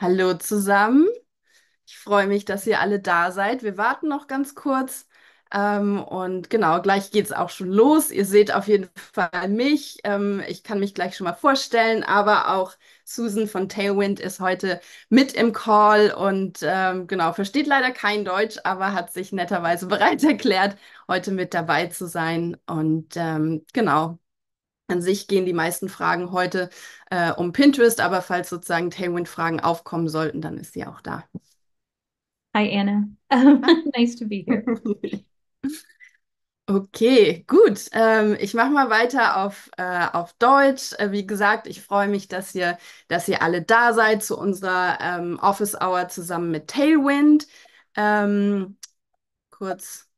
Hallo zusammen. Ich freue mich, dass ihr alle da seid. Wir warten noch ganz kurz. Ähm, und genau, gleich geht es auch schon los. Ihr seht auf jeden Fall mich. Ähm, ich kann mich gleich schon mal vorstellen, aber auch Susan von Tailwind ist heute mit im Call und ähm, genau, versteht leider kein Deutsch, aber hat sich netterweise bereit erklärt, heute mit dabei zu sein. Und ähm, genau, an sich gehen die meisten Fragen heute äh, um Pinterest, aber falls sozusagen Tailwind-Fragen aufkommen sollten, dann ist sie auch da. Hi Anna, nice to be here. Okay, gut. Ähm, ich mache mal weiter auf, äh, auf Deutsch. Äh, wie gesagt, ich freue mich, dass ihr, dass ihr alle da seid zu unserer ähm, Office Hour zusammen mit Tailwind. Ähm, kurz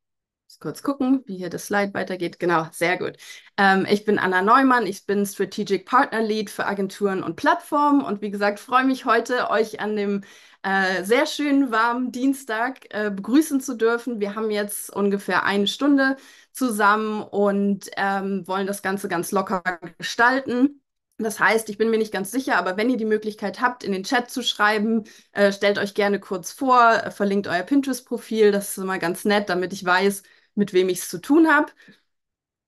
kurz gucken, wie hier das Slide weitergeht. Genau, sehr gut. Ähm, ich bin Anna Neumann, ich bin Strategic Partner Lead für Agenturen und Plattformen und wie gesagt, freue mich heute, euch an dem äh, sehr schönen, warmen Dienstag äh, begrüßen zu dürfen. Wir haben jetzt ungefähr eine Stunde zusammen und ähm, wollen das Ganze ganz locker gestalten. Das heißt, ich bin mir nicht ganz sicher, aber wenn ihr die Möglichkeit habt, in den Chat zu schreiben, äh, stellt euch gerne kurz vor, verlinkt euer Pinterest-Profil, das ist immer ganz nett, damit ich weiß, mit wem ich es zu tun habe.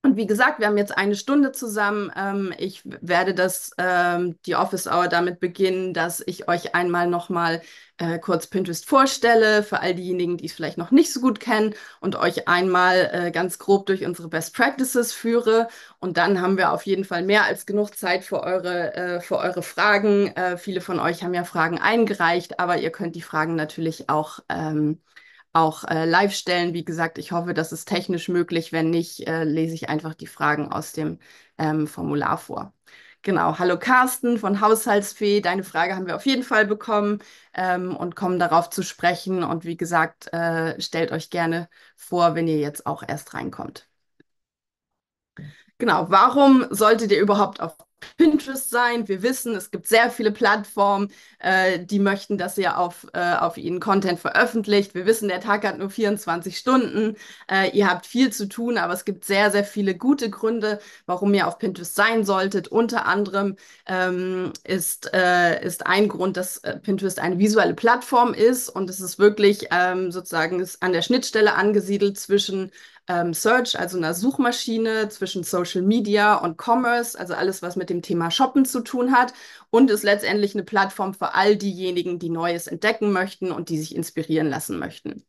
Und wie gesagt, wir haben jetzt eine Stunde zusammen. Ähm, ich werde das, ähm, die Office Hour damit beginnen, dass ich euch einmal nochmal äh, kurz Pinterest vorstelle, für all diejenigen, die es vielleicht noch nicht so gut kennen, und euch einmal äh, ganz grob durch unsere Best Practices führe. Und dann haben wir auf jeden Fall mehr als genug Zeit für eure, äh, für eure Fragen. Äh, viele von euch haben ja Fragen eingereicht, aber ihr könnt die Fragen natürlich auch. Ähm, auch äh, live stellen. Wie gesagt, ich hoffe, das ist technisch möglich. Wenn nicht, äh, lese ich einfach die Fragen aus dem ähm, Formular vor. Genau. Hallo Carsten von Haushaltsfee. Deine Frage haben wir auf jeden Fall bekommen ähm, und kommen darauf zu sprechen. Und wie gesagt, äh, stellt euch gerne vor, wenn ihr jetzt auch erst reinkommt. Genau. Warum solltet ihr überhaupt auf Pinterest sein. Wir wissen, es gibt sehr viele Plattformen, äh, die möchten, dass ihr auf, äh, auf ihnen Content veröffentlicht. Wir wissen, der Tag hat nur 24 Stunden. Äh, ihr habt viel zu tun, aber es gibt sehr, sehr viele gute Gründe, warum ihr auf Pinterest sein solltet. Unter anderem ähm, ist, äh, ist ein Grund, dass äh, Pinterest eine visuelle Plattform ist und es ist wirklich ähm, sozusagen ist an der Schnittstelle angesiedelt zwischen ähm, Search, also einer Suchmaschine zwischen Social Media und Commerce, also alles, was mit dem Thema Shoppen zu tun hat und ist letztendlich eine Plattform für all diejenigen, die Neues entdecken möchten und die sich inspirieren lassen möchten.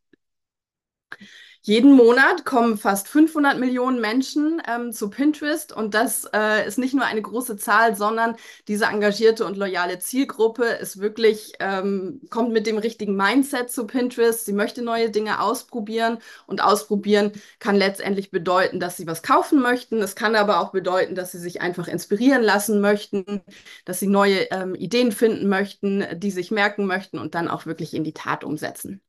Jeden Monat kommen fast 500 Millionen Menschen ähm, zu Pinterest und das äh, ist nicht nur eine große Zahl, sondern diese engagierte und loyale Zielgruppe ist wirklich, ähm, kommt mit dem richtigen Mindset zu Pinterest. Sie möchte neue Dinge ausprobieren und ausprobieren kann letztendlich bedeuten, dass sie was kaufen möchten. Es kann aber auch bedeuten, dass sie sich einfach inspirieren lassen möchten, dass sie neue ähm, Ideen finden möchten, die sich merken möchten und dann auch wirklich in die Tat umsetzen.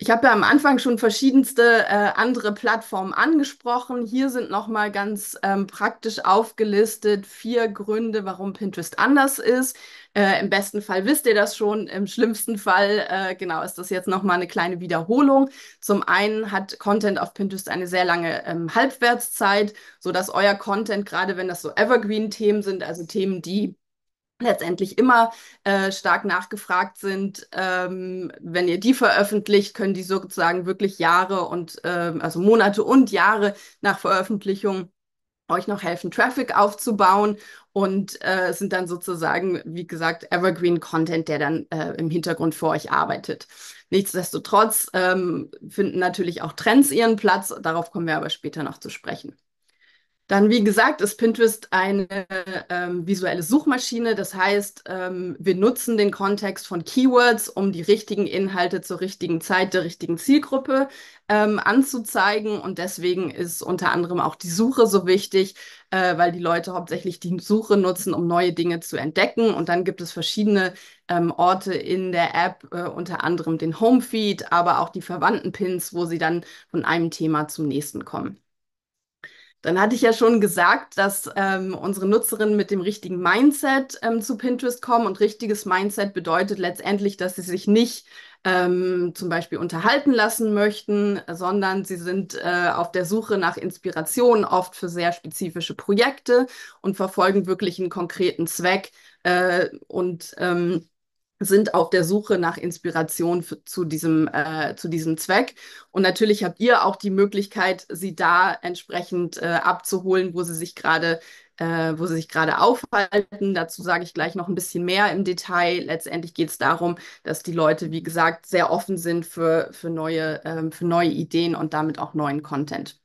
Ich habe ja am Anfang schon verschiedenste äh, andere Plattformen angesprochen. Hier sind nochmal ganz ähm, praktisch aufgelistet vier Gründe, warum Pinterest anders ist. Äh, Im besten Fall wisst ihr das schon, im schlimmsten Fall, äh, genau, ist das jetzt nochmal eine kleine Wiederholung. Zum einen hat Content auf Pinterest eine sehr lange ähm, Halbwertszeit, dass euer Content, gerade wenn das so Evergreen-Themen sind, also Themen, die letztendlich immer äh, stark nachgefragt sind. Ähm, wenn ihr die veröffentlicht, können die sozusagen wirklich Jahre und äh, also Monate und Jahre nach Veröffentlichung euch noch helfen, Traffic aufzubauen und äh, sind dann sozusagen, wie gesagt, Evergreen Content, der dann äh, im Hintergrund für euch arbeitet. Nichtsdestotrotz ähm, finden natürlich auch Trends ihren Platz, darauf kommen wir aber später noch zu sprechen. Dann, wie gesagt, ist Pinterest eine ähm, visuelle Suchmaschine. Das heißt, ähm, wir nutzen den Kontext von Keywords, um die richtigen Inhalte zur richtigen Zeit der richtigen Zielgruppe ähm, anzuzeigen. Und deswegen ist unter anderem auch die Suche so wichtig, äh, weil die Leute hauptsächlich die Suche nutzen, um neue Dinge zu entdecken. Und dann gibt es verschiedene ähm, Orte in der App, äh, unter anderem den Homefeed, aber auch die verwandten Pins, wo sie dann von einem Thema zum nächsten kommen. Dann hatte ich ja schon gesagt, dass ähm, unsere Nutzerinnen mit dem richtigen Mindset ähm, zu Pinterest kommen und richtiges Mindset bedeutet letztendlich, dass sie sich nicht ähm, zum Beispiel unterhalten lassen möchten, sondern sie sind äh, auf der Suche nach Inspiration, oft für sehr spezifische Projekte und verfolgen wirklich einen konkreten Zweck äh, und ähm, sind auf der Suche nach Inspiration für, zu, diesem, äh, zu diesem Zweck. Und natürlich habt ihr auch die Möglichkeit, sie da entsprechend äh, abzuholen, wo sie sich gerade äh, wo sie sich gerade aufhalten. Dazu sage ich gleich noch ein bisschen mehr im Detail. Letztendlich geht es darum, dass die Leute, wie gesagt, sehr offen sind für, für, neue, ähm, für neue Ideen und damit auch neuen Content.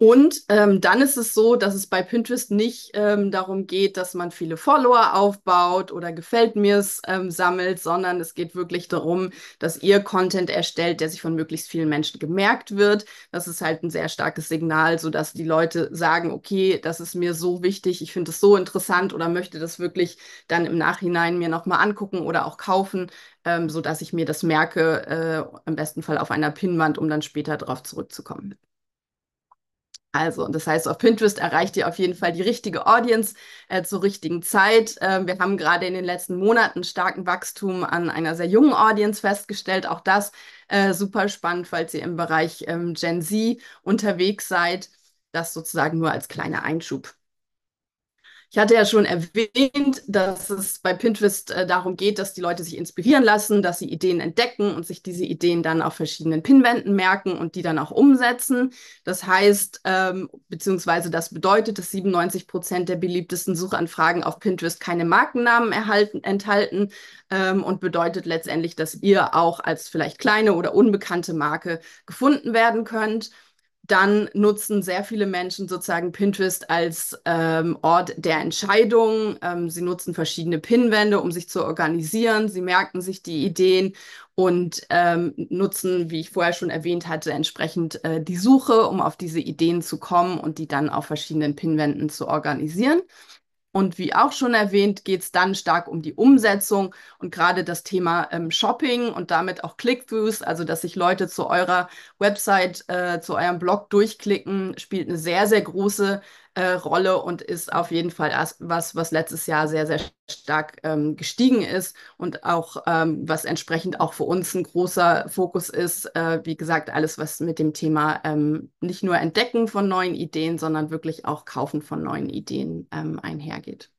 Und ähm, dann ist es so, dass es bei Pinterest nicht ähm, darum geht, dass man viele Follower aufbaut oder gefällt mir's ähm, sammelt, sondern es geht wirklich darum, dass ihr Content erstellt, der sich von möglichst vielen Menschen gemerkt wird. Das ist halt ein sehr starkes Signal, so dass die Leute sagen, okay, das ist mir so wichtig, ich finde es so interessant oder möchte das wirklich dann im Nachhinein mir nochmal angucken oder auch kaufen, ähm, so dass ich mir das merke, äh, im besten Fall auf einer Pinnwand, um dann später darauf zurückzukommen. Also, das heißt, auf Pinterest erreicht ihr auf jeden Fall die richtige Audience äh, zur richtigen Zeit. Äh, wir haben gerade in den letzten Monaten starken Wachstum an einer sehr jungen Audience festgestellt. Auch das äh, super spannend, falls ihr im Bereich ähm, Gen Z unterwegs seid. Das sozusagen nur als kleiner Einschub. Ich hatte ja schon erwähnt, dass es bei Pinterest äh, darum geht, dass die Leute sich inspirieren lassen, dass sie Ideen entdecken und sich diese Ideen dann auf verschiedenen Pinwänden merken und die dann auch umsetzen. Das heißt, ähm, beziehungsweise das bedeutet, dass 97 Prozent der beliebtesten Suchanfragen auf Pinterest keine Markennamen erhalten, enthalten ähm, und bedeutet letztendlich, dass ihr auch als vielleicht kleine oder unbekannte Marke gefunden werden könnt dann nutzen sehr viele Menschen sozusagen Pinterest als ähm, Ort der Entscheidung. Ähm, sie nutzen verschiedene Pinwände, um sich zu organisieren. Sie merken sich die Ideen und ähm, nutzen, wie ich vorher schon erwähnt hatte, entsprechend äh, die Suche, um auf diese Ideen zu kommen und die dann auf verschiedenen Pinwänden zu organisieren. Und wie auch schon erwähnt, geht es dann stark um die Umsetzung und gerade das Thema ähm, Shopping und damit auch Click-Throughs, also dass sich Leute zu eurer Website, äh, zu eurem Blog durchklicken, spielt eine sehr, sehr große äh, Rolle und ist auf jeden Fall was, was letztes Jahr sehr, sehr stark ähm, gestiegen ist und auch ähm, was entsprechend auch für uns ein großer Fokus ist. Äh, wie gesagt, alles, was mit dem Thema ähm, nicht nur Entdecken von neuen Ideen, sondern wirklich auch Kaufen von neuen Ideen ähm, einhergeht.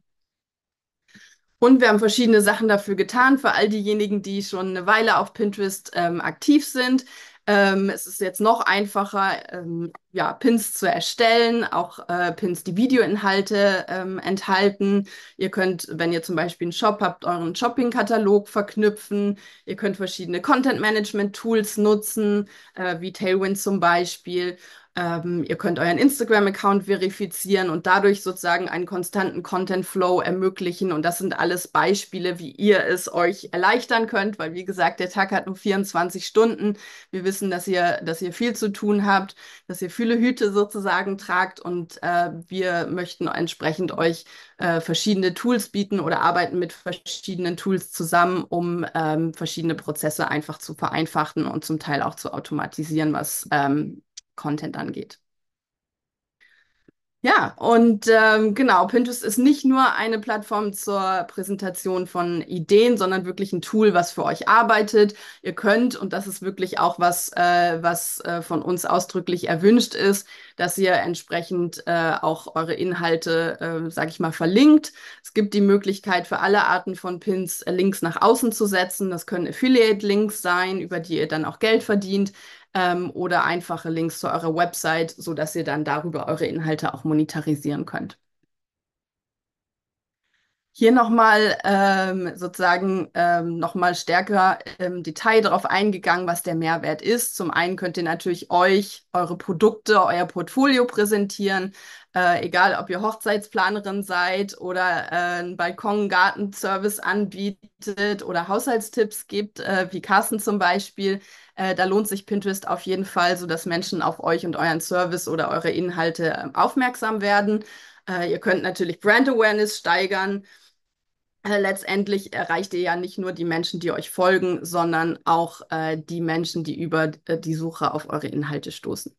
Und wir haben verschiedene Sachen dafür getan, für all diejenigen, die schon eine Weile auf Pinterest ähm, aktiv sind. Ähm, es ist jetzt noch einfacher, ähm, ja, Pins zu erstellen, auch äh, Pins, die Videoinhalte ähm, enthalten. Ihr könnt, wenn ihr zum Beispiel einen Shop habt, euren Shopping-Katalog verknüpfen. Ihr könnt verschiedene Content-Management-Tools nutzen, äh, wie Tailwind zum Beispiel. Ähm, ihr könnt euren Instagram-Account verifizieren und dadurch sozusagen einen konstanten Content-Flow ermöglichen. Und das sind alles Beispiele, wie ihr es euch erleichtern könnt, weil wie gesagt, der Tag hat nur 24 Stunden. Wir wissen, dass ihr, dass ihr viel zu tun habt, dass ihr viele Hüte sozusagen tragt und äh, wir möchten entsprechend euch äh, verschiedene Tools bieten oder arbeiten mit verschiedenen Tools zusammen, um ähm, verschiedene Prozesse einfach zu vereinfachen und zum Teil auch zu automatisieren, was ähm, Content angeht. Ja, und ähm, genau, Pinterest ist nicht nur eine Plattform zur Präsentation von Ideen, sondern wirklich ein Tool, was für euch arbeitet. Ihr könnt, und das ist wirklich auch was, äh, was äh, von uns ausdrücklich erwünscht ist, dass ihr entsprechend äh, auch eure Inhalte, äh, sage ich mal, verlinkt. Es gibt die Möglichkeit für alle Arten von Pins, äh, Links nach außen zu setzen. Das können Affiliate-Links sein, über die ihr dann auch Geld verdient ähm, oder einfache Links zu eurer Website, sodass ihr dann darüber eure Inhalte auch monetarisieren könnt. Hier nochmal ähm, sozusagen ähm, nochmal stärker im ähm, Detail darauf eingegangen, was der Mehrwert ist. Zum einen könnt ihr natürlich euch, eure Produkte, euer Portfolio präsentieren, äh, egal ob ihr Hochzeitsplanerin seid oder äh, einen Balkongartenservice anbietet oder Haushaltstipps gibt, äh, wie Carsten zum Beispiel äh, da lohnt sich Pinterest auf jeden Fall, sodass Menschen auf euch und euren Service oder eure Inhalte ähm, aufmerksam werden. Äh, ihr könnt natürlich Brand Awareness steigern. Äh, letztendlich erreicht ihr ja nicht nur die Menschen, die euch folgen, sondern auch äh, die Menschen, die über äh, die Suche auf eure Inhalte stoßen.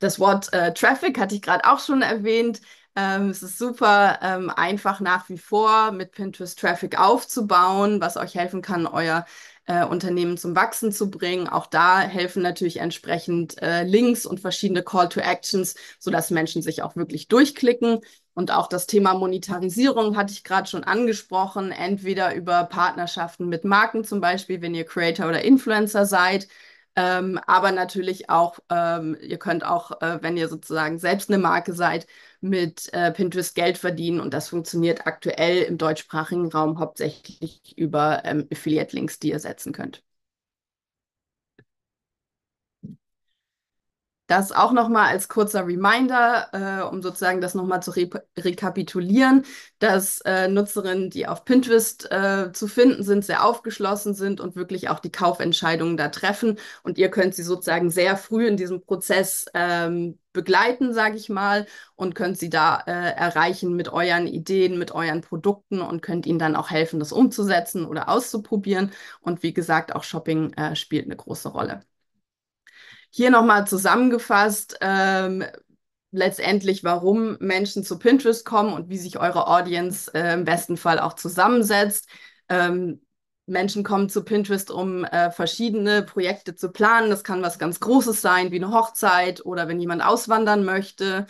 Das Wort äh, Traffic hatte ich gerade auch schon erwähnt. Ähm, es ist super ähm, einfach nach wie vor mit Pinterest Traffic aufzubauen, was euch helfen kann, euer äh, Unternehmen zum Wachsen zu bringen. Auch da helfen natürlich entsprechend äh, Links und verschiedene Call to Actions, sodass Menschen sich auch wirklich durchklicken. Und auch das Thema Monetarisierung hatte ich gerade schon angesprochen, entweder über Partnerschaften mit Marken zum Beispiel, wenn ihr Creator oder Influencer seid, ähm, aber natürlich auch, ähm, ihr könnt auch, äh, wenn ihr sozusagen selbst eine Marke seid, mit äh, Pinterest Geld verdienen. Und das funktioniert aktuell im deutschsprachigen Raum hauptsächlich über ähm, Affiliate-Links, die ihr setzen könnt. Das auch nochmal als kurzer Reminder, äh, um sozusagen das nochmal zu re rekapitulieren, dass äh, Nutzerinnen, die auf Pinterest äh, zu finden sind, sehr aufgeschlossen sind und wirklich auch die Kaufentscheidungen da treffen. Und ihr könnt sie sozusagen sehr früh in diesem Prozess ähm, begleiten, sage ich mal, und könnt sie da äh, erreichen mit euren Ideen, mit euren Produkten und könnt ihnen dann auch helfen, das umzusetzen oder auszuprobieren. Und wie gesagt, auch Shopping äh, spielt eine große Rolle. Hier nochmal zusammengefasst, ähm, letztendlich, warum Menschen zu Pinterest kommen und wie sich eure Audience äh, im besten Fall auch zusammensetzt. Ähm, Menschen kommen zu Pinterest, um äh, verschiedene Projekte zu planen. Das kann was ganz Großes sein, wie eine Hochzeit oder wenn jemand auswandern möchte.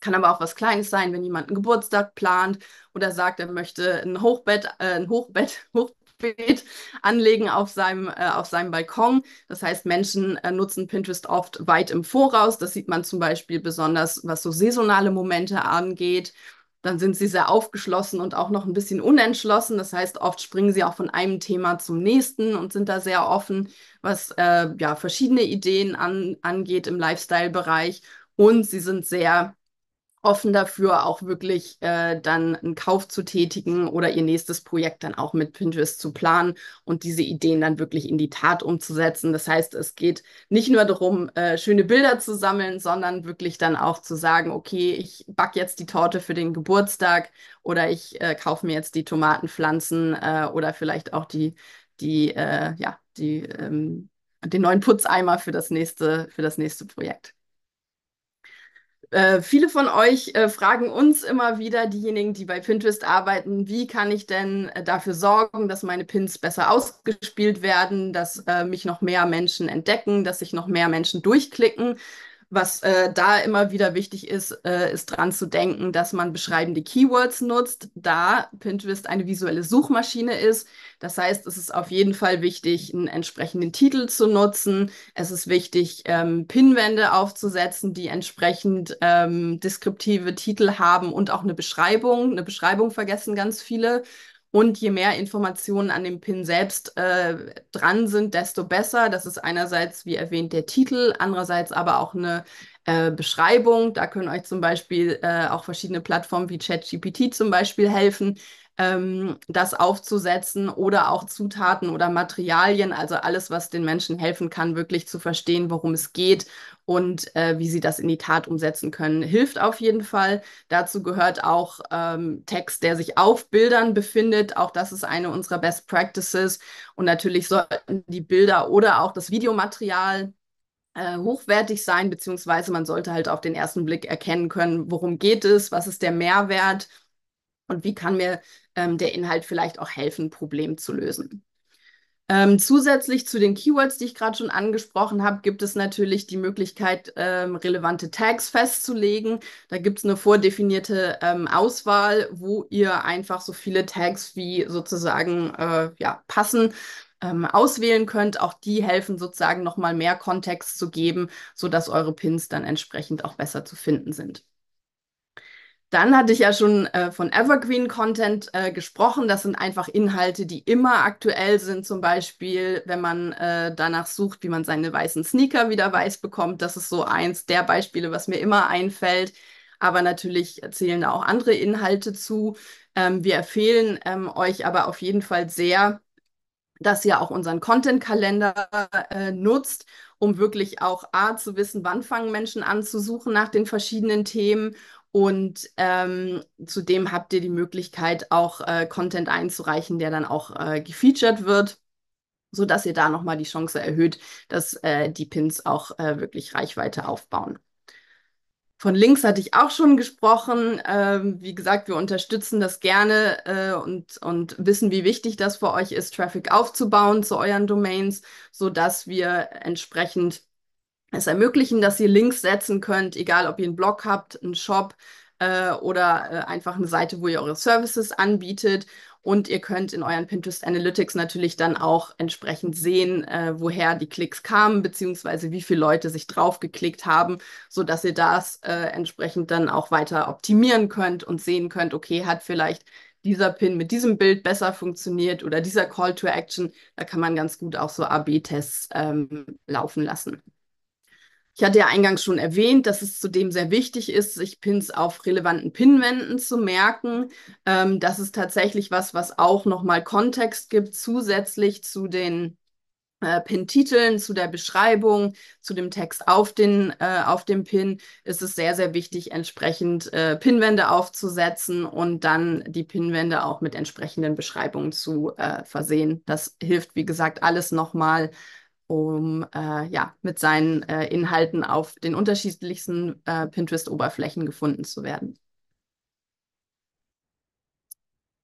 Kann aber auch was Kleines sein, wenn jemand einen Geburtstag plant oder sagt, er möchte ein Hochbett, äh, ein Hochbett, Hoch, Beet anlegen auf seinem, äh, auf seinem Balkon. Das heißt, Menschen äh, nutzen Pinterest oft weit im Voraus. Das sieht man zum Beispiel besonders, was so saisonale Momente angeht. Dann sind sie sehr aufgeschlossen und auch noch ein bisschen unentschlossen. Das heißt, oft springen sie auch von einem Thema zum nächsten und sind da sehr offen, was äh, ja, verschiedene Ideen an, angeht im Lifestyle-Bereich. Und sie sind sehr offen dafür, auch wirklich äh, dann einen Kauf zu tätigen oder ihr nächstes Projekt dann auch mit Pinterest zu planen und diese Ideen dann wirklich in die Tat umzusetzen. Das heißt, es geht nicht nur darum, äh, schöne Bilder zu sammeln, sondern wirklich dann auch zu sagen, okay, ich back jetzt die Torte für den Geburtstag oder ich äh, kaufe mir jetzt die Tomatenpflanzen äh, oder vielleicht auch die, die, äh, ja, die, ähm, den neuen Putzeimer für das nächste, für das nächste Projekt. Äh, viele von euch äh, fragen uns immer wieder, diejenigen, die bei Pinterest arbeiten, wie kann ich denn äh, dafür sorgen, dass meine Pins besser ausgespielt werden, dass äh, mich noch mehr Menschen entdecken, dass sich noch mehr Menschen durchklicken. Was äh, da immer wieder wichtig ist, äh, ist dran zu denken, dass man beschreibende Keywords nutzt, da Pinterest eine visuelle Suchmaschine ist. Das heißt, es ist auf jeden Fall wichtig, einen entsprechenden Titel zu nutzen. Es ist wichtig, ähm, Pinwände aufzusetzen, die entsprechend ähm, deskriptive Titel haben und auch eine Beschreibung. Eine Beschreibung vergessen ganz viele. Und je mehr Informationen an dem Pin selbst äh, dran sind, desto besser. Das ist einerseits, wie erwähnt, der Titel, andererseits aber auch eine äh, Beschreibung. Da können euch zum Beispiel äh, auch verschiedene Plattformen wie ChatGPT zum Beispiel helfen, ähm, das aufzusetzen oder auch Zutaten oder Materialien, also alles, was den Menschen helfen kann, wirklich zu verstehen, worum es geht und äh, wie sie das in die Tat umsetzen können, hilft auf jeden Fall. Dazu gehört auch ähm, Text, der sich auf Bildern befindet. Auch das ist eine unserer Best Practices. Und natürlich sollten die Bilder oder auch das Videomaterial äh, hochwertig sein, beziehungsweise man sollte halt auf den ersten Blick erkennen können, worum geht es, was ist der Mehrwert und wie kann mir ähm, der Inhalt vielleicht auch helfen, ein Problem zu lösen. Ähm, zusätzlich zu den Keywords, die ich gerade schon angesprochen habe, gibt es natürlich die Möglichkeit, ähm, relevante Tags festzulegen. Da gibt es eine vordefinierte ähm, Auswahl, wo ihr einfach so viele Tags wie sozusagen äh, ja, passen ähm, auswählen könnt. Auch die helfen sozusagen nochmal mehr Kontext zu geben, sodass eure Pins dann entsprechend auch besser zu finden sind. Dann hatte ich ja schon äh, von Evergreen Content äh, gesprochen. Das sind einfach Inhalte, die immer aktuell sind. Zum Beispiel, wenn man äh, danach sucht, wie man seine weißen Sneaker wieder weiß bekommt. Das ist so eins der Beispiele, was mir immer einfällt. Aber natürlich zählen da auch andere Inhalte zu. Ähm, wir empfehlen ähm, euch aber auf jeden Fall sehr, dass ihr auch unseren Content-Kalender äh, nutzt, um wirklich auch A zu wissen, wann fangen Menschen an zu suchen nach den verschiedenen Themen und ähm, zudem habt ihr die Möglichkeit, auch äh, Content einzureichen, der dann auch äh, gefeatured wird, sodass ihr da nochmal die Chance erhöht, dass äh, die Pins auch äh, wirklich Reichweite aufbauen. Von Links hatte ich auch schon gesprochen. Ähm, wie gesagt, wir unterstützen das gerne äh, und, und wissen, wie wichtig das für euch ist, Traffic aufzubauen zu euren Domains, sodass wir entsprechend es ermöglichen, dass ihr Links setzen könnt, egal ob ihr einen Blog habt, einen Shop äh, oder äh, einfach eine Seite, wo ihr eure Services anbietet. Und ihr könnt in euren Pinterest Analytics natürlich dann auch entsprechend sehen, äh, woher die Klicks kamen, beziehungsweise wie viele Leute sich draufgeklickt haben, sodass ihr das äh, entsprechend dann auch weiter optimieren könnt und sehen könnt, okay, hat vielleicht dieser Pin mit diesem Bild besser funktioniert oder dieser Call to Action. Da kann man ganz gut auch so AB-Tests ähm, laufen lassen. Ich hatte ja eingangs schon erwähnt, dass es zudem sehr wichtig ist, sich Pins auf relevanten Pinwänden zu merken. Ähm, das ist tatsächlich was, was auch nochmal Kontext gibt, zusätzlich zu den äh, Pin-Titeln, zu der Beschreibung, zu dem Text auf, den, äh, auf dem Pin, ist es sehr, sehr wichtig, entsprechend äh, Pinwände aufzusetzen und dann die Pinwände auch mit entsprechenden Beschreibungen zu äh, versehen. Das hilft, wie gesagt, alles nochmal um äh, ja, mit seinen äh, Inhalten auf den unterschiedlichsten äh, Pinterest-Oberflächen gefunden zu werden.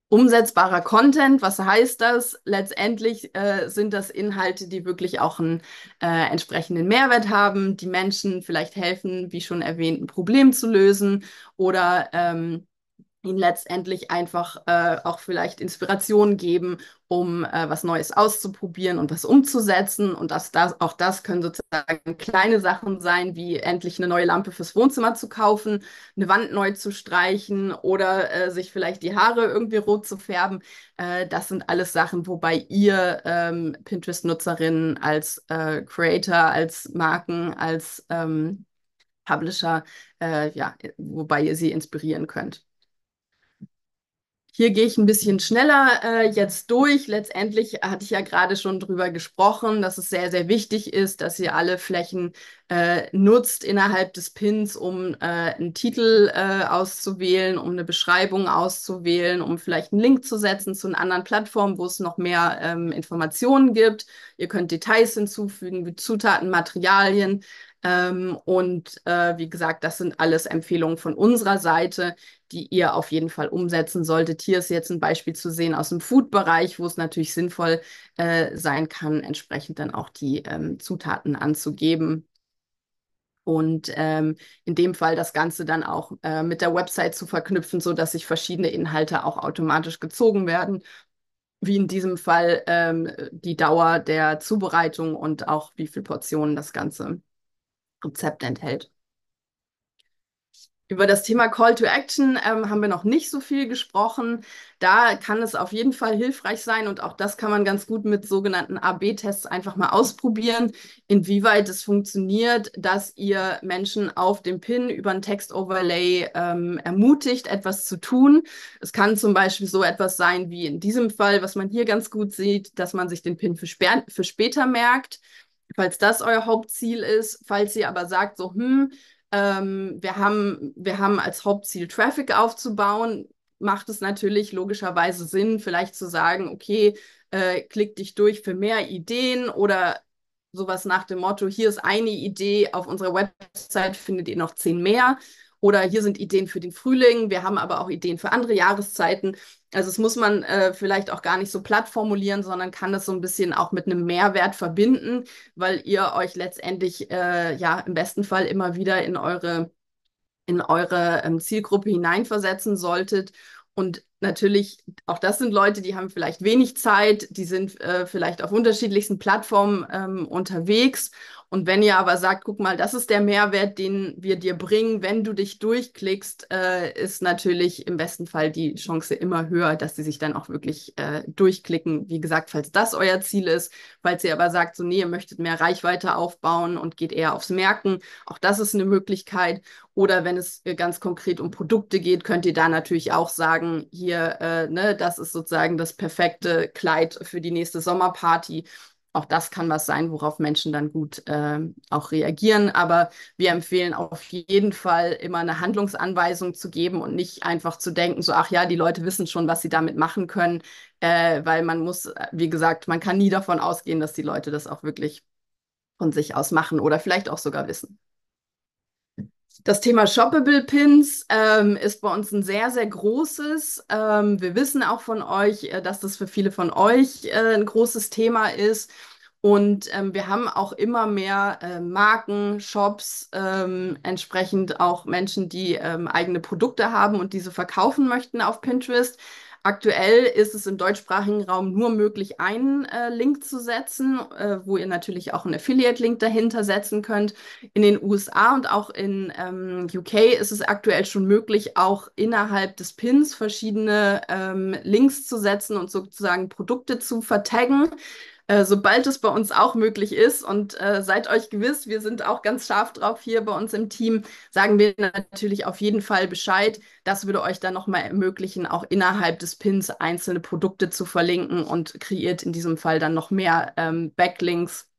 Umsetzbarer Content, was heißt das? Letztendlich äh, sind das Inhalte, die wirklich auch einen äh, entsprechenden Mehrwert haben, die Menschen vielleicht helfen, wie schon erwähnt, ein Problem zu lösen oder ähm, ihnen letztendlich einfach äh, auch vielleicht Inspiration geben, um äh, was Neues auszuprobieren und was umzusetzen. Und das, das, auch das können sozusagen kleine Sachen sein, wie endlich eine neue Lampe fürs Wohnzimmer zu kaufen, eine Wand neu zu streichen oder äh, sich vielleicht die Haare irgendwie rot zu färben. Äh, das sind alles Sachen, wobei ihr ähm, Pinterest-Nutzerinnen als äh, Creator, als Marken, als ähm, Publisher, äh, ja, wobei ihr sie inspirieren könnt hier gehe ich ein bisschen schneller äh, jetzt durch. Letztendlich hatte ich ja gerade schon drüber gesprochen, dass es sehr, sehr wichtig ist, dass ihr alle Flächen äh, nutzt innerhalb des Pins, um äh, einen Titel äh, auszuwählen, um eine Beschreibung auszuwählen, um vielleicht einen Link zu setzen zu einer anderen Plattform, wo es noch mehr ähm, Informationen gibt. Ihr könnt Details hinzufügen, wie Zutaten, Materialien. Ähm, und äh, wie gesagt, das sind alles Empfehlungen von unserer Seite, die ihr auf jeden Fall umsetzen solltet. Hier ist jetzt ein Beispiel zu sehen aus dem Food-Bereich, wo es natürlich sinnvoll äh, sein kann, entsprechend dann auch die ähm, Zutaten anzugeben. Und ähm, in dem Fall das Ganze dann auch äh, mit der Website zu verknüpfen, sodass sich verschiedene Inhalte auch automatisch gezogen werden wie in diesem Fall ähm, die Dauer der Zubereitung und auch wie viele Portionen das Ganze Rezept enthält. Über das Thema Call to Action ähm, haben wir noch nicht so viel gesprochen. Da kann es auf jeden Fall hilfreich sein und auch das kann man ganz gut mit sogenannten AB-Tests einfach mal ausprobieren, inwieweit es funktioniert, dass ihr Menschen auf dem PIN über ein Text-Overlay ähm, ermutigt, etwas zu tun. Es kann zum Beispiel so etwas sein wie in diesem Fall, was man hier ganz gut sieht, dass man sich den PIN für, für später merkt falls das euer Hauptziel ist. Falls ihr aber sagt, so, hm, ähm, wir, haben, wir haben als Hauptziel Traffic aufzubauen, macht es natürlich logischerweise Sinn, vielleicht zu sagen, okay, äh, klick dich durch für mehr Ideen oder sowas nach dem Motto, hier ist eine Idee, auf unserer Website findet ihr noch zehn mehr. Oder hier sind Ideen für den Frühling, wir haben aber auch Ideen für andere Jahreszeiten. Also das muss man äh, vielleicht auch gar nicht so platt formulieren, sondern kann das so ein bisschen auch mit einem Mehrwert verbinden, weil ihr euch letztendlich äh, ja im besten Fall immer wieder in eure in eure ähm, Zielgruppe hineinversetzen solltet und natürlich, auch das sind Leute, die haben vielleicht wenig Zeit, die sind äh, vielleicht auf unterschiedlichsten Plattformen ähm, unterwegs. Und wenn ihr aber sagt, guck mal, das ist der Mehrwert, den wir dir bringen, wenn du dich durchklickst, äh, ist natürlich im besten Fall die Chance immer höher, dass sie sich dann auch wirklich äh, durchklicken. Wie gesagt, falls das euer Ziel ist, falls ihr aber sagt, so nee, ihr möchtet mehr Reichweite aufbauen und geht eher aufs Merken, auch das ist eine Möglichkeit. Oder wenn es äh, ganz konkret um Produkte geht, könnt ihr da natürlich auch sagen, hier hier, äh, ne, das ist sozusagen das perfekte Kleid für die nächste Sommerparty. Auch das kann was sein, worauf Menschen dann gut ähm, auch reagieren. Aber wir empfehlen auf jeden Fall immer eine Handlungsanweisung zu geben und nicht einfach zu denken, so, ach ja, die Leute wissen schon, was sie damit machen können, äh, weil man muss, äh, wie gesagt, man kann nie davon ausgehen, dass die Leute das auch wirklich von sich aus machen oder vielleicht auch sogar wissen. Das Thema Shoppable Pins ähm, ist bei uns ein sehr, sehr großes. Ähm, wir wissen auch von euch, äh, dass das für viele von euch äh, ein großes Thema ist. Und ähm, wir haben auch immer mehr äh, Marken, Shops, ähm, entsprechend auch Menschen, die ähm, eigene Produkte haben und diese verkaufen möchten auf Pinterest. Aktuell ist es im deutschsprachigen Raum nur möglich, einen äh, Link zu setzen, äh, wo ihr natürlich auch einen Affiliate-Link dahinter setzen könnt. In den USA und auch in ähm, UK ist es aktuell schon möglich, auch innerhalb des Pins verschiedene ähm, Links zu setzen und sozusagen Produkte zu vertaggen. Äh, sobald es bei uns auch möglich ist. Und äh, seid euch gewiss, wir sind auch ganz scharf drauf hier bei uns im Team, sagen wir natürlich auf jeden Fall Bescheid. Das würde euch dann nochmal ermöglichen, auch innerhalb des Pins einzelne Produkte zu verlinken und kreiert in diesem Fall dann noch mehr ähm, Backlinks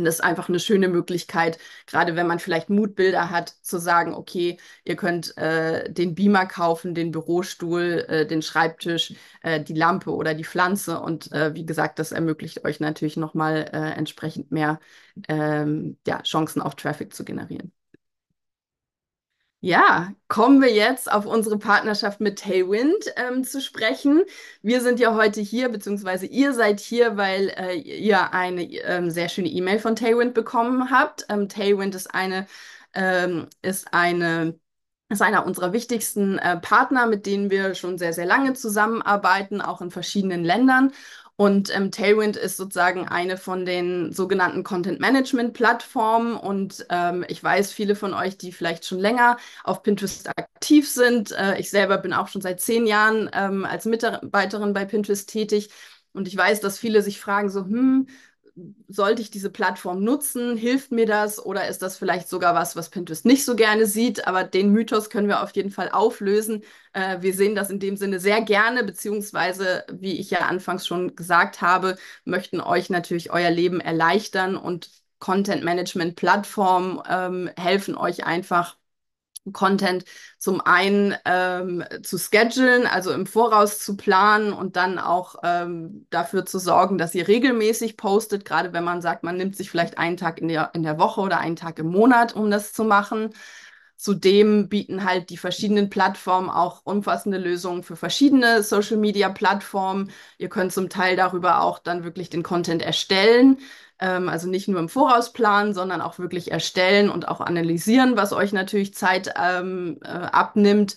und das ist einfach eine schöne Möglichkeit, gerade wenn man vielleicht Mutbilder hat, zu sagen, okay, ihr könnt äh, den Beamer kaufen, den Bürostuhl, äh, den Schreibtisch, äh, die Lampe oder die Pflanze. Und äh, wie gesagt, das ermöglicht euch natürlich nochmal äh, entsprechend mehr ähm, ja, Chancen auf Traffic zu generieren. Ja, kommen wir jetzt auf unsere Partnerschaft mit Tailwind ähm, zu sprechen. Wir sind ja heute hier, beziehungsweise ihr seid hier, weil äh, ihr eine ähm, sehr schöne E-Mail von Tailwind bekommen habt. Ähm, Tailwind ist eine, ähm, ist eine ist einer unserer wichtigsten äh, Partner, mit denen wir schon sehr, sehr lange zusammenarbeiten, auch in verschiedenen Ländern. Und ähm, Tailwind ist sozusagen eine von den sogenannten Content-Management-Plattformen. Und ähm, ich weiß, viele von euch, die vielleicht schon länger auf Pinterest aktiv sind. Äh, ich selber bin auch schon seit zehn Jahren ähm, als Mitarbeiterin bei Pinterest tätig. Und ich weiß, dass viele sich fragen so, hm, sollte ich diese Plattform nutzen? Hilft mir das? Oder ist das vielleicht sogar was, was Pinterest nicht so gerne sieht? Aber den Mythos können wir auf jeden Fall auflösen. Äh, wir sehen das in dem Sinne sehr gerne, beziehungsweise, wie ich ja anfangs schon gesagt habe, möchten euch natürlich euer Leben erleichtern und Content Management Plattformen ähm, helfen euch einfach Content zum einen ähm, zu schedulen, also im Voraus zu planen und dann auch ähm, dafür zu sorgen, dass ihr regelmäßig postet, gerade wenn man sagt, man nimmt sich vielleicht einen Tag in der, in der Woche oder einen Tag im Monat, um das zu machen. Zudem bieten halt die verschiedenen Plattformen auch umfassende Lösungen für verschiedene Social-Media-Plattformen. Ihr könnt zum Teil darüber auch dann wirklich den Content erstellen ähm, also nicht nur im Voraus planen, sondern auch wirklich erstellen und auch analysieren, was euch natürlich Zeit ähm, äh, abnimmt.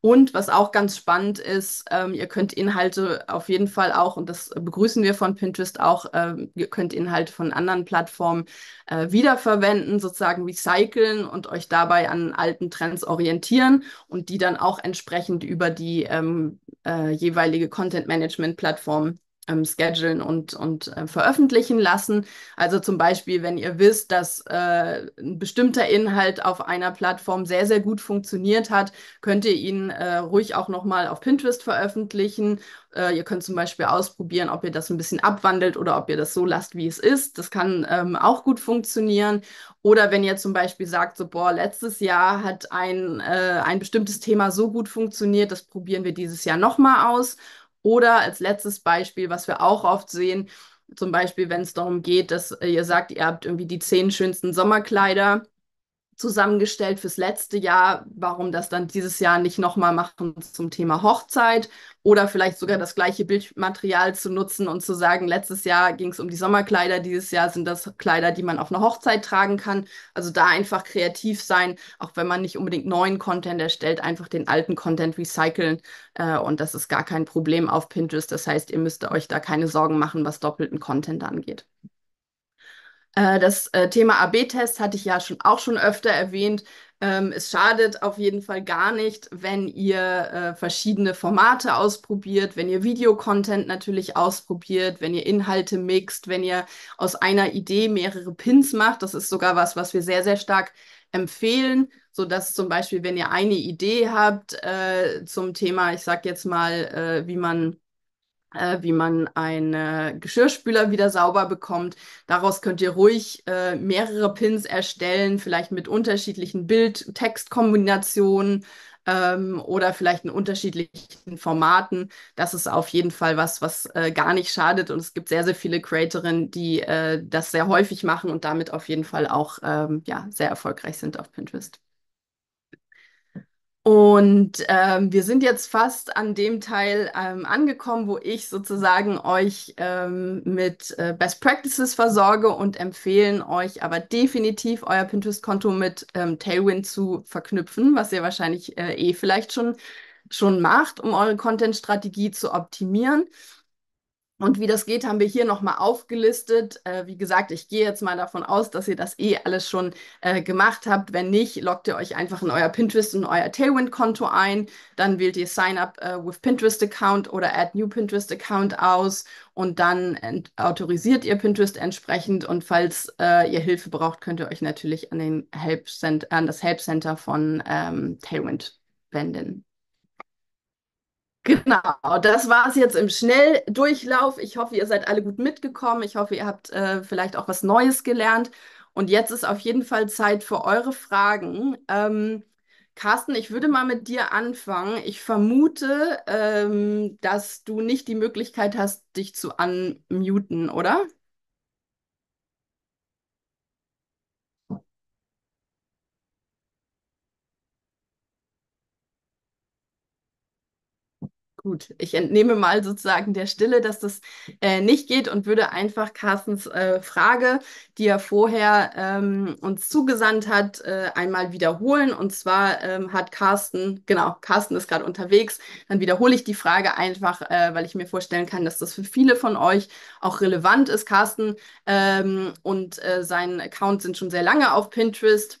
Und was auch ganz spannend ist, ähm, ihr könnt Inhalte auf jeden Fall auch, und das begrüßen wir von Pinterest auch, ähm, ihr könnt Inhalte von anderen Plattformen äh, wiederverwenden, sozusagen recyceln und euch dabei an alten Trends orientieren und die dann auch entsprechend über die ähm, äh, jeweilige Content-Management-Plattform ähm, schedulen und, und äh, veröffentlichen lassen. Also zum Beispiel, wenn ihr wisst, dass äh, ein bestimmter Inhalt auf einer Plattform sehr, sehr gut funktioniert hat, könnt ihr ihn äh, ruhig auch nochmal auf Pinterest veröffentlichen. Äh, ihr könnt zum Beispiel ausprobieren, ob ihr das ein bisschen abwandelt oder ob ihr das so lasst, wie es ist. Das kann ähm, auch gut funktionieren. Oder wenn ihr zum Beispiel sagt, so, boah, letztes Jahr hat ein, äh, ein bestimmtes Thema so gut funktioniert, das probieren wir dieses Jahr nochmal aus oder als letztes Beispiel, was wir auch oft sehen, zum Beispiel, wenn es darum geht, dass äh, ihr sagt, ihr habt irgendwie die zehn schönsten Sommerkleider zusammengestellt fürs letzte Jahr, warum das dann dieses Jahr nicht nochmal machen zum Thema Hochzeit oder vielleicht sogar das gleiche Bildmaterial zu nutzen und zu sagen, letztes Jahr ging es um die Sommerkleider, dieses Jahr sind das Kleider, die man auf einer Hochzeit tragen kann. Also da einfach kreativ sein, auch wenn man nicht unbedingt neuen Content erstellt, einfach den alten Content recyceln äh, und das ist gar kein Problem auf Pinterest. Das heißt, ihr müsst euch da keine Sorgen machen, was doppelten Content angeht. Äh, das äh, Thema AB-Test hatte ich ja schon auch schon öfter erwähnt. Ähm, es schadet auf jeden Fall gar nicht, wenn ihr äh, verschiedene Formate ausprobiert, wenn ihr Videocontent natürlich ausprobiert, wenn ihr Inhalte mixt, wenn ihr aus einer Idee mehrere Pins macht. Das ist sogar was, was wir sehr, sehr stark empfehlen, so dass zum Beispiel, wenn ihr eine Idee habt äh, zum Thema, ich sag jetzt mal, äh, wie man äh, wie man einen Geschirrspüler wieder sauber bekommt. Daraus könnt ihr ruhig äh, mehrere Pins erstellen, vielleicht mit unterschiedlichen Bild-Text-Kombinationen ähm, oder vielleicht in unterschiedlichen Formaten. Das ist auf jeden Fall was, was äh, gar nicht schadet. Und es gibt sehr, sehr viele Creatorinnen, die äh, das sehr häufig machen und damit auf jeden Fall auch ähm, ja, sehr erfolgreich sind auf Pinterest. Und ähm, wir sind jetzt fast an dem Teil ähm, angekommen, wo ich sozusagen euch ähm, mit äh, Best Practices versorge und empfehlen euch aber definitiv euer Pinterest-Konto mit ähm, Tailwind zu verknüpfen, was ihr wahrscheinlich äh, eh vielleicht schon, schon macht, um eure Content-Strategie zu optimieren. Und wie das geht, haben wir hier nochmal aufgelistet. Äh, wie gesagt, ich gehe jetzt mal davon aus, dass ihr das eh alles schon äh, gemacht habt. Wenn nicht, loggt ihr euch einfach in euer Pinterest und euer Tailwind-Konto ein. Dann wählt ihr Sign Up äh, with Pinterest Account oder Add New Pinterest Account aus und dann autorisiert ihr Pinterest entsprechend. Und falls äh, ihr Hilfe braucht, könnt ihr euch natürlich an, den Help Center, an das Help Center von ähm, Tailwind wenden. Genau, das war es jetzt im Schnelldurchlauf. Ich hoffe, ihr seid alle gut mitgekommen. Ich hoffe, ihr habt äh, vielleicht auch was Neues gelernt. Und jetzt ist auf jeden Fall Zeit für eure Fragen. Ähm, Carsten, ich würde mal mit dir anfangen. Ich vermute, ähm, dass du nicht die Möglichkeit hast, dich zu unmuten, oder? Gut, ich entnehme mal sozusagen der Stille, dass das äh, nicht geht und würde einfach Carstens äh, Frage, die er vorher ähm, uns zugesandt hat, äh, einmal wiederholen. Und zwar ähm, hat Carsten, genau, Carsten ist gerade unterwegs, dann wiederhole ich die Frage einfach, äh, weil ich mir vorstellen kann, dass das für viele von euch auch relevant ist. Carsten ähm, und äh, sein Account sind schon sehr lange auf Pinterest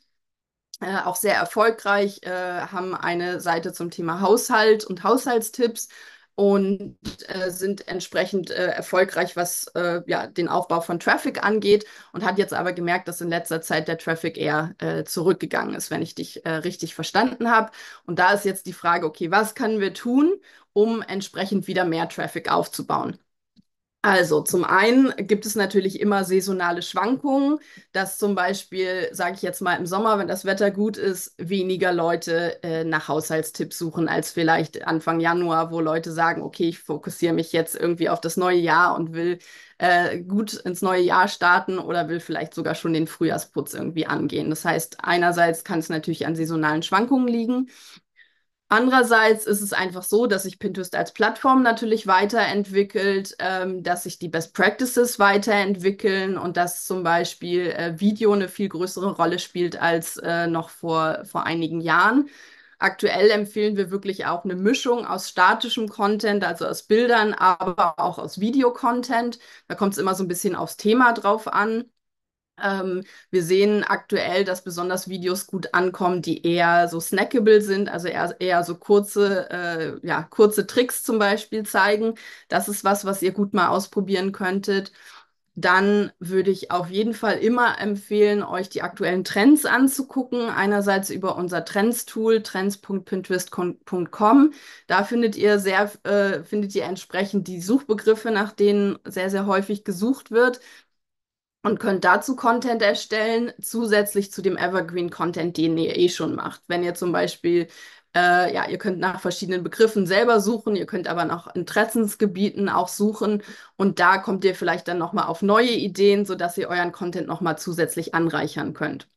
äh, auch sehr erfolgreich, äh, haben eine Seite zum Thema Haushalt und Haushaltstipps und äh, sind entsprechend äh, erfolgreich, was äh, ja, den Aufbau von Traffic angeht und hat jetzt aber gemerkt, dass in letzter Zeit der Traffic eher äh, zurückgegangen ist, wenn ich dich äh, richtig verstanden habe. Und da ist jetzt die Frage, okay, was können wir tun, um entsprechend wieder mehr Traffic aufzubauen? Also zum einen gibt es natürlich immer saisonale Schwankungen, dass zum Beispiel, sage ich jetzt mal, im Sommer, wenn das Wetter gut ist, weniger Leute äh, nach Haushaltstipps suchen als vielleicht Anfang Januar, wo Leute sagen, okay, ich fokussiere mich jetzt irgendwie auf das neue Jahr und will äh, gut ins neue Jahr starten oder will vielleicht sogar schon den Frühjahrsputz irgendwie angehen. Das heißt, einerseits kann es natürlich an saisonalen Schwankungen liegen. Andererseits ist es einfach so, dass sich Pinterest als Plattform natürlich weiterentwickelt, ähm, dass sich die Best Practices weiterentwickeln und dass zum Beispiel äh, Video eine viel größere Rolle spielt als äh, noch vor, vor einigen Jahren. Aktuell empfehlen wir wirklich auch eine Mischung aus statischem Content, also aus Bildern, aber auch aus Videocontent. Da kommt es immer so ein bisschen aufs Thema drauf an. Ähm, wir sehen aktuell, dass besonders Videos gut ankommen, die eher so snackable sind, also eher, eher so kurze, äh, ja, kurze Tricks zum Beispiel zeigen. Das ist was, was ihr gut mal ausprobieren könntet. Dann würde ich auf jeden Fall immer empfehlen, euch die aktuellen Trends anzugucken. Einerseits über unser Trends-Tool, trends.pintwist.com. Da findet ihr sehr, äh, findet ihr entsprechend die Suchbegriffe, nach denen sehr, sehr häufig gesucht wird und könnt dazu Content erstellen, zusätzlich zu dem Evergreen-Content, den ihr eh schon macht. Wenn ihr zum Beispiel, äh, ja, ihr könnt nach verschiedenen Begriffen selber suchen, ihr könnt aber nach Interessensgebieten auch suchen und da kommt ihr vielleicht dann nochmal auf neue Ideen, sodass ihr euren Content nochmal zusätzlich anreichern könnt.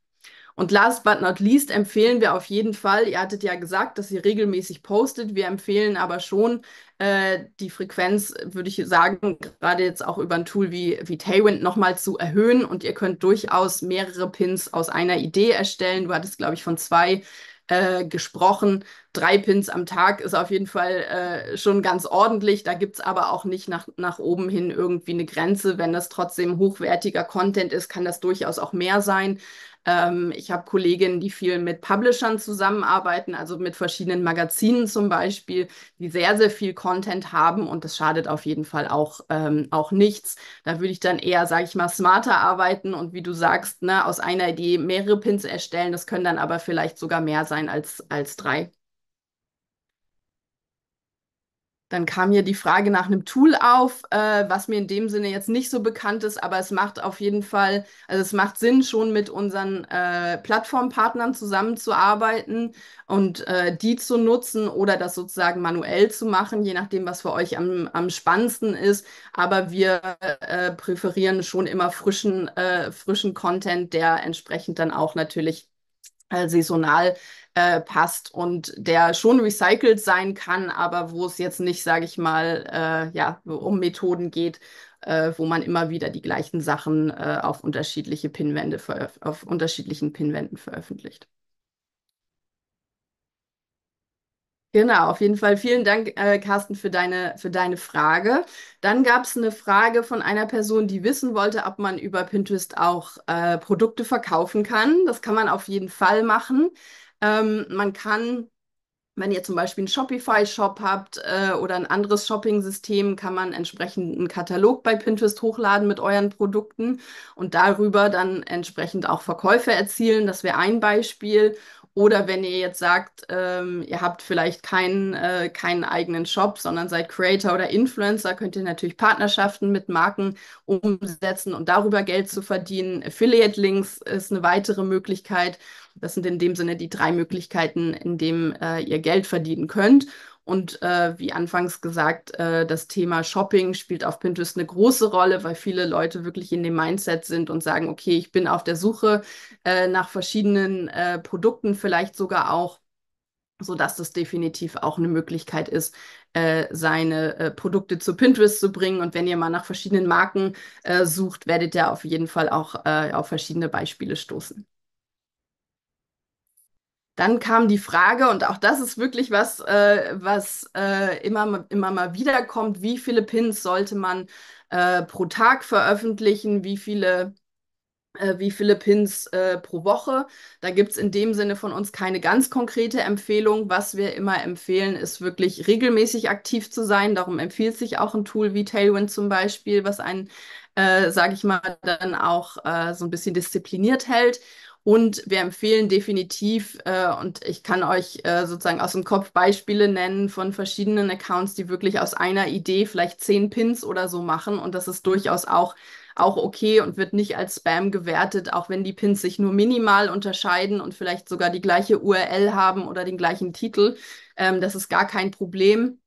Und last but not least empfehlen wir auf jeden Fall, ihr hattet ja gesagt, dass ihr regelmäßig postet. Wir empfehlen aber schon äh, die Frequenz, würde ich sagen, gerade jetzt auch über ein Tool wie, wie Tailwind nochmal zu erhöhen. Und ihr könnt durchaus mehrere Pins aus einer Idee erstellen. Du hattest, glaube ich, von zwei äh, gesprochen. Drei Pins am Tag ist auf jeden Fall äh, schon ganz ordentlich. Da gibt es aber auch nicht nach, nach oben hin irgendwie eine Grenze. Wenn das trotzdem hochwertiger Content ist, kann das durchaus auch mehr sein. Ähm, ich habe Kolleginnen, die viel mit Publishern zusammenarbeiten, also mit verschiedenen Magazinen zum Beispiel, die sehr, sehr viel Content haben und das schadet auf jeden Fall auch, ähm, auch nichts. Da würde ich dann eher, sage ich mal, smarter arbeiten und wie du sagst, ne, aus einer Idee mehrere Pins erstellen. Das können dann aber vielleicht sogar mehr sein als, als drei. Dann kam hier die Frage nach einem Tool auf, äh, was mir in dem Sinne jetzt nicht so bekannt ist, aber es macht auf jeden Fall, also es macht Sinn, schon mit unseren äh, Plattformpartnern zusammenzuarbeiten und äh, die zu nutzen oder das sozusagen manuell zu machen, je nachdem, was für euch am, am spannendsten ist. Aber wir äh, präferieren schon immer frischen, äh, frischen Content, der entsprechend dann auch natürlich äh, saisonal äh, passt und der schon recycelt sein kann, aber wo es jetzt nicht, sage ich mal, äh, ja, um Methoden geht, äh, wo man immer wieder die gleichen Sachen äh, auf unterschiedliche Pinwände auf unterschiedlichen Pinwänden veröffentlicht. Genau, auf jeden Fall. Vielen Dank, äh, Carsten, für deine, für deine Frage. Dann gab es eine Frage von einer Person, die wissen wollte, ob man über Pinterest auch äh, Produkte verkaufen kann. Das kann man auf jeden Fall machen. Ähm, man kann, wenn ihr zum Beispiel einen Shopify-Shop habt äh, oder ein anderes Shopping-System, kann man entsprechend einen Katalog bei Pinterest hochladen mit euren Produkten und darüber dann entsprechend auch Verkäufe erzielen. Das wäre ein Beispiel. Oder wenn ihr jetzt sagt, ähm, ihr habt vielleicht keinen, äh, keinen eigenen Shop, sondern seid Creator oder Influencer, könnt ihr natürlich Partnerschaften mit Marken umsetzen und darüber Geld zu verdienen. Affiliate Links ist eine weitere Möglichkeit. Das sind in dem Sinne die drei Möglichkeiten, in denen äh, ihr Geld verdienen könnt. Und äh, wie anfangs gesagt, äh, das Thema Shopping spielt auf Pinterest eine große Rolle, weil viele Leute wirklich in dem Mindset sind und sagen, okay, ich bin auf der Suche äh, nach verschiedenen äh, Produkten, vielleicht sogar auch, sodass das definitiv auch eine Möglichkeit ist, äh, seine äh, Produkte zu Pinterest zu bringen. Und wenn ihr mal nach verschiedenen Marken sucht, werdet ihr auf jeden Fall auch auf verschiedene Beispiele stoßen. Dann kam die Frage, und auch das ist wirklich was, äh, was äh, immer, immer mal wiederkommt, wie viele Pins sollte man äh, pro Tag veröffentlichen, wie viele äh, wie viele Pins äh, pro Woche. Da gibt es in dem Sinne von uns keine ganz konkrete Empfehlung. Was wir immer empfehlen, ist wirklich regelmäßig aktiv zu sein. Darum empfiehlt sich auch ein Tool wie Tailwind zum Beispiel, was einen, äh, sage ich mal, dann auch äh, so ein bisschen diszipliniert hält. Und wir empfehlen definitiv, äh, und ich kann euch äh, sozusagen aus dem Kopf Beispiele nennen von verschiedenen Accounts, die wirklich aus einer Idee vielleicht zehn Pins oder so machen. Und das ist durchaus auch auch okay und wird nicht als Spam gewertet, auch wenn die Pins sich nur minimal unterscheiden und vielleicht sogar die gleiche URL haben oder den gleichen Titel. Ähm, das ist gar kein Problem.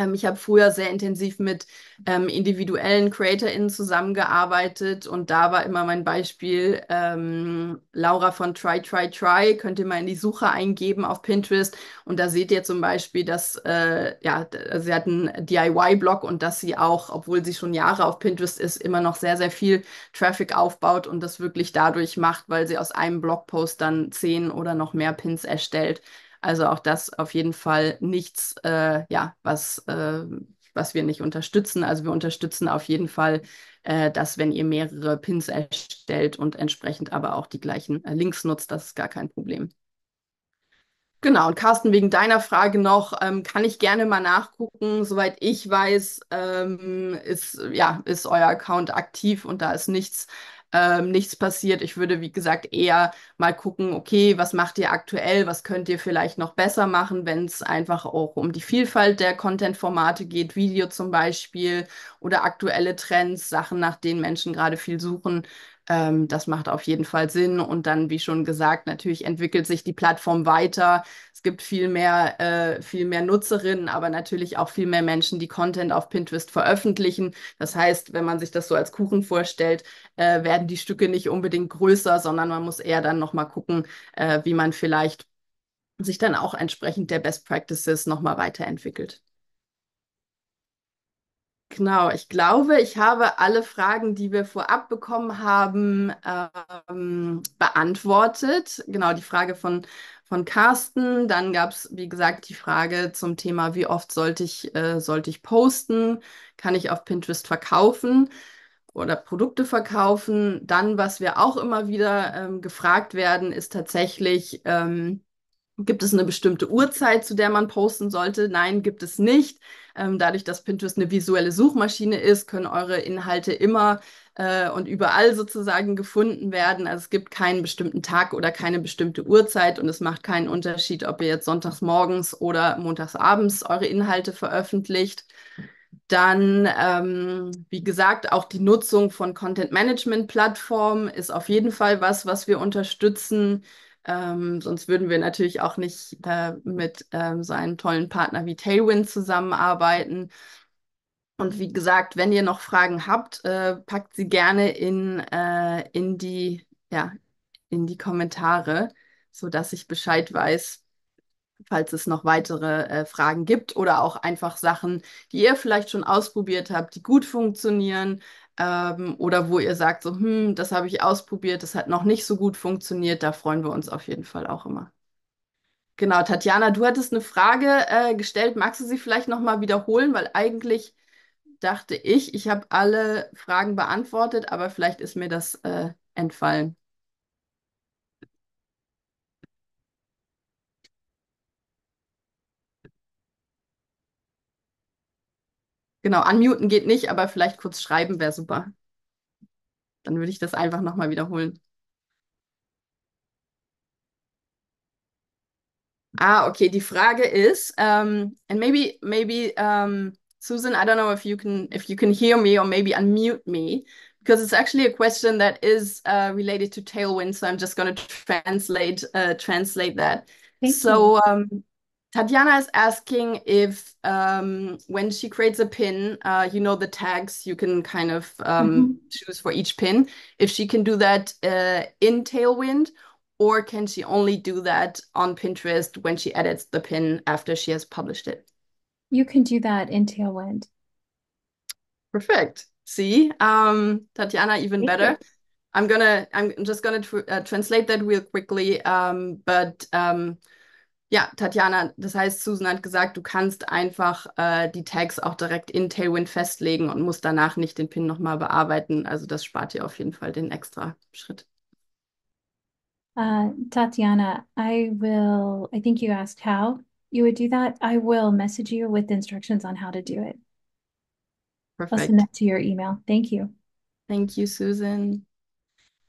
Ähm, ich habe früher sehr intensiv mit ähm, individuellen CreatorInnen zusammengearbeitet und da war immer mein Beispiel ähm, Laura von Try, Try, Try. Könnt ihr mal in die Suche eingeben auf Pinterest und da seht ihr zum Beispiel, dass äh, ja, also sie hat einen DIY-Blog und dass sie auch, obwohl sie schon Jahre auf Pinterest ist, immer noch sehr, sehr viel Traffic aufbaut und das wirklich dadurch macht, weil sie aus einem Blogpost dann zehn oder noch mehr Pins erstellt. Also auch das auf jeden Fall nichts, äh, ja, was, äh, was wir nicht unterstützen. Also wir unterstützen auf jeden Fall, äh, dass wenn ihr mehrere Pins erstellt und entsprechend aber auch die gleichen äh, Links nutzt, das ist gar kein Problem. Genau, und Carsten, wegen deiner Frage noch, ähm, kann ich gerne mal nachgucken. Soweit ich weiß, ähm, ist, ja, ist euer Account aktiv und da ist nichts ähm, nichts passiert. Ich würde, wie gesagt, eher mal gucken, okay, was macht ihr aktuell, was könnt ihr vielleicht noch besser machen, wenn es einfach auch um die Vielfalt der Content-Formate geht, Video zum Beispiel oder aktuelle Trends, Sachen, nach denen Menschen gerade viel suchen. Ähm, das macht auf jeden Fall Sinn. Und dann, wie schon gesagt, natürlich entwickelt sich die Plattform weiter. Es gibt viel mehr, äh, viel mehr Nutzerinnen, aber natürlich auch viel mehr Menschen, die Content auf Pinterest veröffentlichen. Das heißt, wenn man sich das so als Kuchen vorstellt, äh, werden die Stücke nicht unbedingt größer, sondern man muss eher dann nochmal gucken, äh, wie man vielleicht sich dann auch entsprechend der Best Practices nochmal weiterentwickelt. Genau, ich glaube, ich habe alle Fragen, die wir vorab bekommen haben, ähm, beantwortet. Genau, die Frage von, von Carsten. Dann gab es, wie gesagt, die Frage zum Thema, wie oft sollte ich, äh, sollte ich posten? Kann ich auf Pinterest verkaufen oder Produkte verkaufen? Dann, was wir auch immer wieder ähm, gefragt werden, ist tatsächlich, ähm, gibt es eine bestimmte Uhrzeit, zu der man posten sollte? Nein, gibt es nicht ähm, dadurch, dass Pinterest eine visuelle Suchmaschine ist, können eure Inhalte immer äh, und überall sozusagen gefunden werden. Also es gibt keinen bestimmten Tag oder keine bestimmte Uhrzeit und es macht keinen Unterschied, ob ihr jetzt sonntags morgens oder montags abends eure Inhalte veröffentlicht. Dann, ähm, wie gesagt, auch die Nutzung von Content-Management-Plattformen ist auf jeden Fall was, was wir unterstützen. Ähm, sonst würden wir natürlich auch nicht äh, mit ähm, so einem tollen Partner wie Tailwind zusammenarbeiten. Und wie gesagt, wenn ihr noch Fragen habt, äh, packt sie gerne in, äh, in, die, ja, in die Kommentare, sodass ich Bescheid weiß, falls es noch weitere äh, Fragen gibt oder auch einfach Sachen, die ihr vielleicht schon ausprobiert habt, die gut funktionieren, ähm, oder wo ihr sagt, so, hm, das habe ich ausprobiert, das hat noch nicht so gut funktioniert, da freuen wir uns auf jeden Fall auch immer. Genau, Tatjana, du hattest eine Frage äh, gestellt. Magst du sie vielleicht nochmal wiederholen? Weil eigentlich dachte ich, ich habe alle Fragen beantwortet, aber vielleicht ist mir das äh, entfallen. Genau, unmuten geht nicht, aber vielleicht kurz schreiben wäre super. Dann würde ich das einfach nochmal wiederholen. Ah, okay. Die Frage ist, um, ähm, and maybe, maybe, um, ähm, Susan, I don't know if you can, if you can hear me or maybe unmute me, because it's actually a question that is uh, related to tailwind. So I'm just going to translate, uh, translate that. Thank so, um, Tatiana is asking if um, when she creates a pin, uh, you know, the tags you can kind of um, mm -hmm. choose for each pin, if she can do that uh, in Tailwind or can she only do that on Pinterest when she edits the pin after she has published it? You can do that in Tailwind. Perfect. See, um, Tatiana, even Thank better. You. I'm gonna, I'm just gonna tr uh, translate that real quickly. Um, but um, Ja, Tatjana, das heißt, Susan hat gesagt, du kannst einfach äh, die Tags auch direkt in Tailwind festlegen und musst danach nicht den Pin nochmal bearbeiten. Also das spart dir auf jeden Fall den extra Schritt. Uh, Tatiana, I will, I think you asked how you would do that. I will message you with instructions on how to do it. Perfect. I'll send that to your email. Thank you. Thank you, Susan.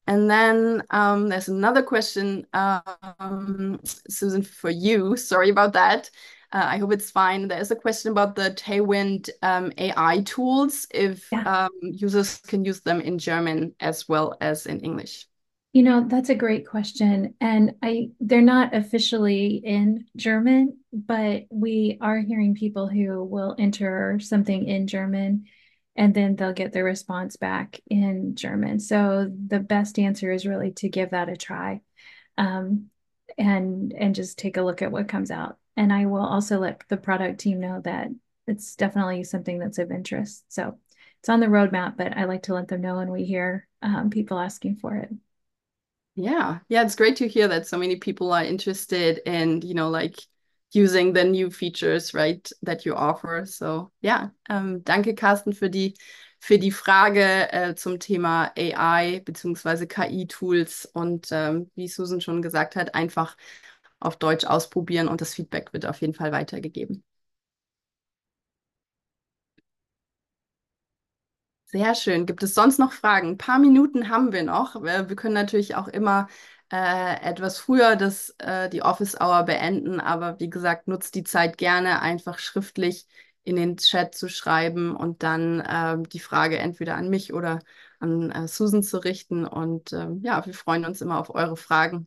And then um, there's another question, um, Susan, for you. Sorry about that. Uh, I hope it's fine. There is a question about the Tailwind um, AI tools, if yeah. Um, users can use them in German as well as in English. You know, that's a great question. And I they're not officially in German, but we are hearing people who will enter something in German and then they'll get their response back in German. So the best answer is really to give that a try, um, and and just take a look at what comes out. And I will also let the product team know that it's definitely something that's of interest. So it's on the roadmap, but I like to let them know when we hear um, people asking for it. Yeah, yeah, it's great to hear that so many people are interested, and you know, like using the new features, right, that you offer. So, ja, yeah. ähm, danke, Carsten, für die, für die Frage äh, zum Thema AI bzw. KI-Tools und ähm, wie Susan schon gesagt hat, einfach auf Deutsch ausprobieren und das Feedback wird auf jeden Fall weitergegeben. Sehr schön. Gibt es sonst noch Fragen? Ein paar Minuten haben wir noch. Wir können natürlich auch immer äh, etwas früher das, äh, die Office Hour beenden, aber wie gesagt, nutzt die Zeit gerne einfach schriftlich in den Chat zu schreiben und dann äh, die Frage entweder an mich oder an äh, Susan zu richten. Und ähm, ja, wir freuen uns immer auf eure Fragen.